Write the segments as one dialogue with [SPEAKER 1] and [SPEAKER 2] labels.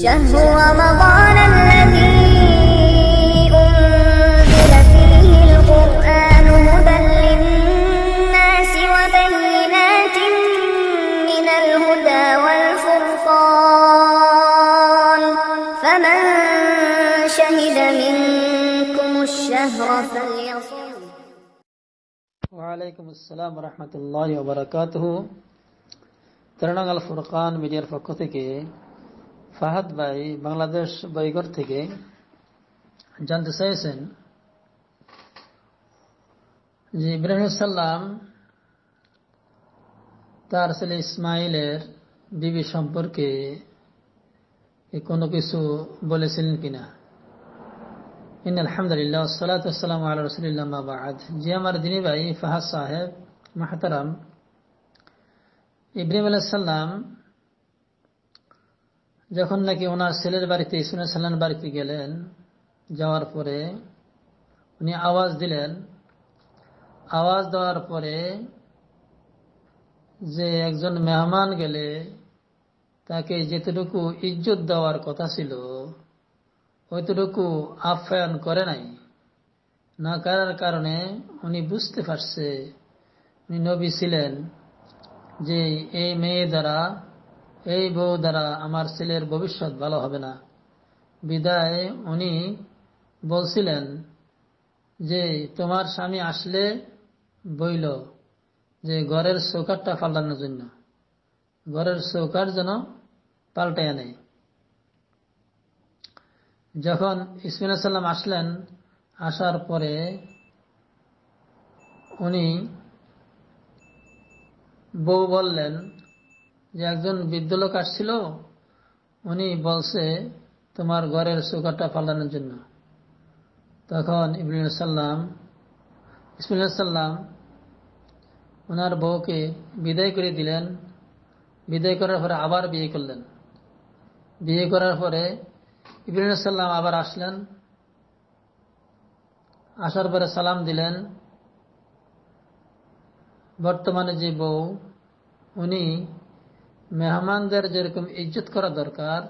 [SPEAKER 1] شهر رمضان الذي أنزل فيه القرآن هدى للناس وبينات من الهدى والفرقان فمن شهد منكم الشهر فليصوم وعليكم السلام ورحمة الله وبركاته ترنغ الفرقان مجير فقط ফাহাদ ভাই বাংলাদেশ বৈগর থেকে জানতে চাইছেন যে ইব্রাহিম সাল্লাম তার ছেলে ইসমাইলের বিবি সম্পর্কে কোনো কিছু বলেছিলেন কিনা আলহামদুলিল্লাহ জি আমার দিনী ভাই ফাহাদ সাহেব ইব্রাহিম সাল্লাম যখন নাকি ওনার ছেলের বাড়িতে ইসমাইল সাল্লাম বাড়িতে গেলেন যাওয়ার পরে উনি আওয়াজ দিলেন আওয়াজ দেওয়ার পরে যে একজন মেহমান গেলে তাকে যেতটুকু ইজ্জত দেওয়ার কথা ছিল ওইটুকু আপ্যায়ন করে নাই না করার কারণে উনি বুঝতে পারছে উনি নবী ছিলেন যে এই মেয়ে দ্বারা এই বউ দ্বারা আমার ছেলের ভবিষ্যৎ ভালো হবে না বিদায় উনি বলছিলেন যে তোমার স্বামী আসলে বইল যে ঘরের চৌকাটটা পাল্টানোর জন্য ঘরের চৌকাট যেন পাল্টে আনে যখন ইসমিন সাল্লাম আসলেন আসার পরে উনি বউ বললেন যে একজন বৃদ্ধ লোক আসছিল উনি বলছে তোমার ঘরের সুগারটা ফালানোর জন্য তখন ইবনুল সাল্লাম সাল্লাম ওনার বউকে বিদায় করে দিলেন বিদায় করার পরে আবার বিয়ে করলেন বিয়ে করার পরে ইবনুল সাল্লাম আবার আসলেন আসার পরে সালাম দিলেন বর্তমানে যে বউ উনি মেহমানদের যেরকম ইজ্জত করা দরকার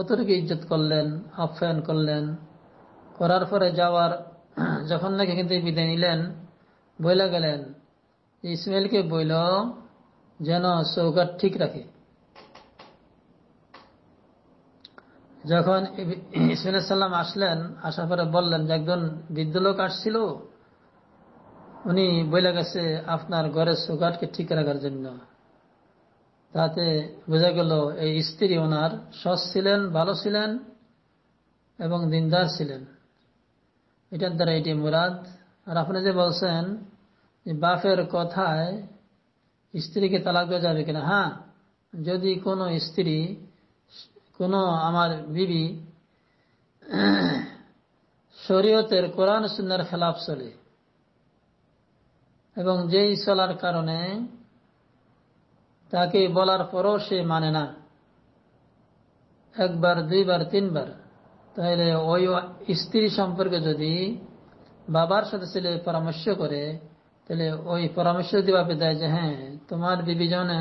[SPEAKER 1] অতটুকু ইজ্জত করলেন আপ্যায়ন করলেন করার পরে যাওয়ার যখন নাকি কিন্তু বিদায় নিলেন বইলে গেলেন ইসমাইলকে বইল যেন চৌকাট ঠিক রাখে যখন ইসমাইল সাল্লাম আসলেন আসার পরে বললেন যে একজন বৃদ্ধ লোক আসছিল উনি বইলে গেছে আপনার ঘরের চৌকাটকে ঠিক রাখার জন্য তাতে বোঝা গেল এই স্ত্রী ওনার সৎ ছিলেন ভালো ছিলেন এবং দিনদার ছিলেন এটার দ্বারা এটি মুরাদ আর আপনি যে বলছেন বাফের কথায় স্ত্রীকে তালাক দেওয়া যাবে কিনা হ্যাঁ যদি কোনো স্ত্রী কোনো আমার বিবি শরীয়তের কোরআন সুন্দর খেলাফ চলে এবং যেই চলার কারণে তাকে বলার পরও সে মানে না একবার দুইবার তিনবার তাহলে ওই স্ত্রী সম্পর্কে যদি বাবার সাথে ছেলে পরামর্শ করে তাহলে ওই পরামর্শ দিবাপে দেয় যে হ্যাঁ তোমার বিবিজনে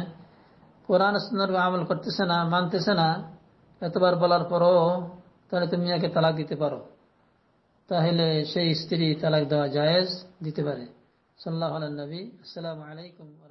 [SPEAKER 1] কোরআন আমল করতেছে না মানতেছে না এতবার বলার পরও তাহলে তুমি একে তালাক দিতে পারো তাহলে সেই স্ত্রী তালাক দেওয়া জায়েজ দিতে পারে সাল্লাহ নবী আসসালামু আলাইকুম